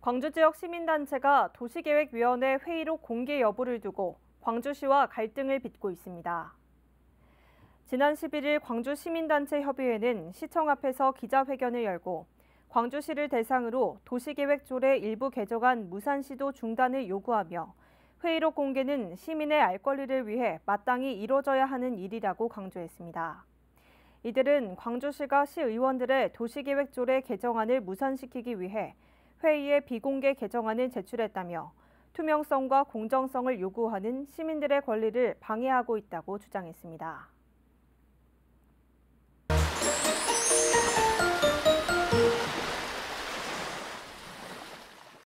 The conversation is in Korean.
광주 지역 시민단체가 도시계획위원회 회의록 공개 여부를 두고 광주시와 갈등을 빚고 있습니다. 지난 11일 광주 시민단체 협의회는 시청 앞에서 기자회견을 열고 광주시를 대상으로 도시계획조례 일부 개정안 무산시도 중단을 요구하며 회의록 공개는 시민의 알 권리를 위해 마땅히 이뤄져야 하는 일이라고 강조했습니다. 이들은 광주시가 시의원들의 도시계획조례 개정안을 무산시키기 위해 회의에 비공개 개정안을 제출했다며 투명성과 공정성을 요구하는 시민들의 권리를 방해하고 있다고 주장했습니다.